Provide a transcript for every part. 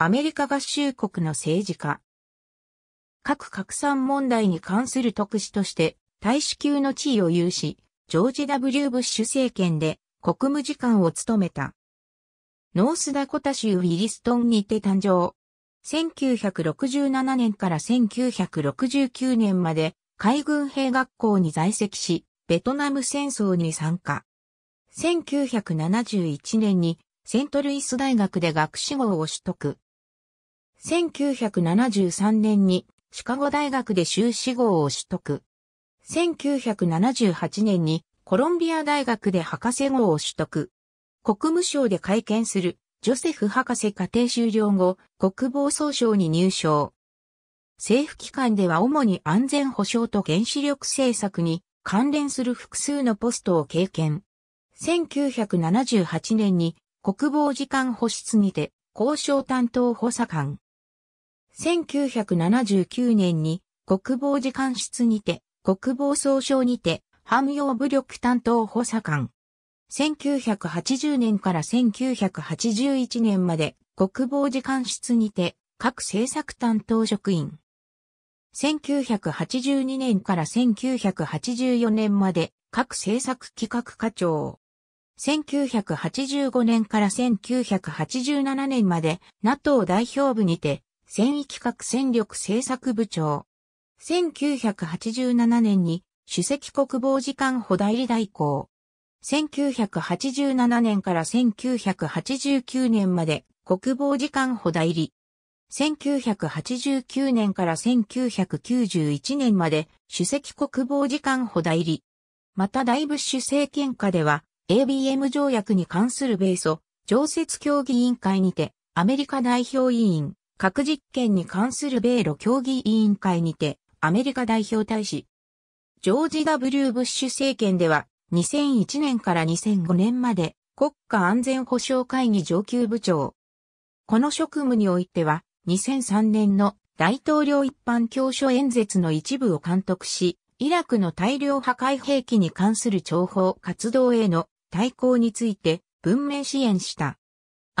アメリカ合衆国の政治家。核拡散問題に関する特使として、大使級の地位を有し、ジョージ・ W・ ブッシュ政権で国務次官を務めた。ノースダコタ州ウィリストンにて誕生。1967年から1969年まで海軍兵学校に在籍し、ベトナム戦争に参加。1971年にセントルイス大学で学士号を取得。1973年にシカゴ大学で修士号を取得。1978年にコロンビア大学で博士号を取得。国務省で会見するジョセフ博士課程修了後、国防総省に入省。政府機関では主に安全保障と原子力政策に関連する複数のポストを経験。1978年に国防次官補室にて交渉担当補佐官。1979年に国防次官室にて、国防総省にて、汎用武力担当補佐官。1980年から1981年まで国防次官室にて各政策担当職員。1982年から1984年まで各政策企画課長。1985年から1987年まで NATO 代表部にて戦維企画戦力政策部長。1987年に主席国防次官補代理代行。1987年から1989年まで国防次官補代理。1989年から1991年まで主席国防次官補代理。また大ブッシュ政権下では ABM 条約に関する米ソ常設協議委員会にてアメリカ代表委員核実験に関する米ロ協議委員会にて、アメリカ代表大使。ジョージ・ W・ ブッシュ政権では、2001年から2005年まで、国家安全保障会議上級部長。この職務においては、2003年の大統領一般教書演説の一部を監督し、イラクの大量破壊兵器に関する情報活動への対抗について文明支援した。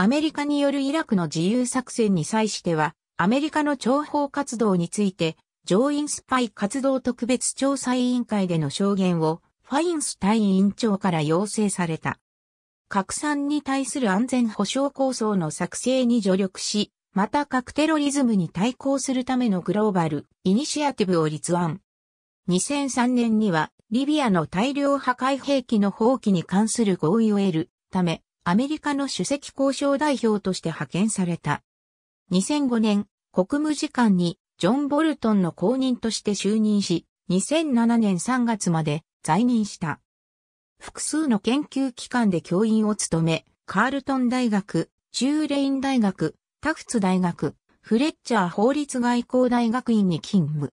アメリカによるイラクの自由作戦に際しては、アメリカの諜報活動について、上院スパイ活動特別調査委員会での証言を、ファインス隊委員長から要請された。拡散に対する安全保障構想の作成に助力し、また核テロリズムに対抗するためのグローバル・イニシアティブを立案。2003年には、リビアの大量破壊兵器の放棄に関する合意を得るため、アメリカの首席交渉代表として派遣された。2005年、国務次官にジョン・ボルトンの後任として就任し、2007年3月まで在任した。複数の研究機関で教員を務め、カールトン大学、チューレイン大学、タフツ大学、フレッチャー法律外交大学院に勤務。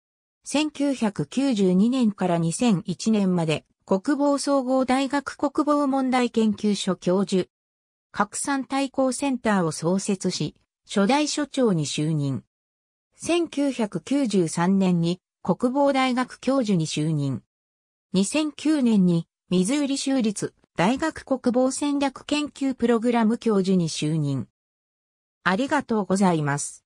1992年から2001年まで国防総合大学国防問題研究所教授、拡散対抗センターを創設し、初代所長に就任。1993年に国防大学教授に就任。2009年に水売り州立大学国防戦略研究プログラム教授に就任。ありがとうございます。